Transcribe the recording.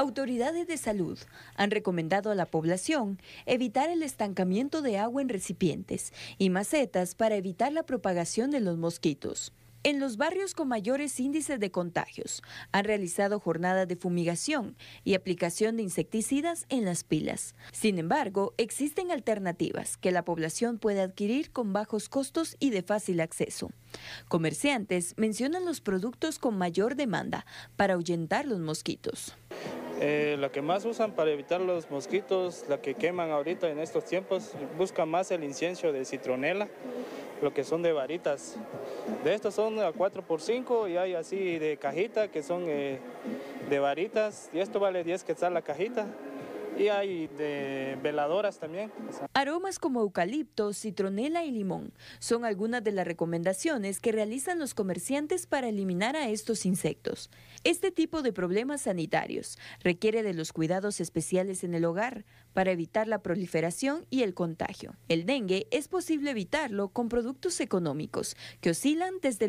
autoridades de salud han recomendado a la población evitar el estancamiento de agua en recipientes y macetas para evitar la propagación de los mosquitos. En los barrios con mayores índices de contagios han realizado jornadas de fumigación y aplicación de insecticidas en las pilas. Sin embargo, existen alternativas que la población puede adquirir con bajos costos y de fácil acceso. Comerciantes mencionan los productos con mayor demanda para ahuyentar los mosquitos. Eh, la que más usan para evitar los mosquitos, la que queman ahorita en estos tiempos, busca más el incienso de citronela, lo que son de varitas. De estos son a 4x5 y hay así de cajita que son eh, de varitas y esto vale 10 quetzal la cajita y hay de veladoras también. Aromas como eucalipto, citronela y limón son algunas de las recomendaciones que realizan los comerciantes para eliminar a estos insectos. Este tipo de problemas sanitarios requiere de los cuidados especiales en el hogar para evitar la proliferación y el contagio. El dengue es posible evitarlo con productos económicos que oscilan desde los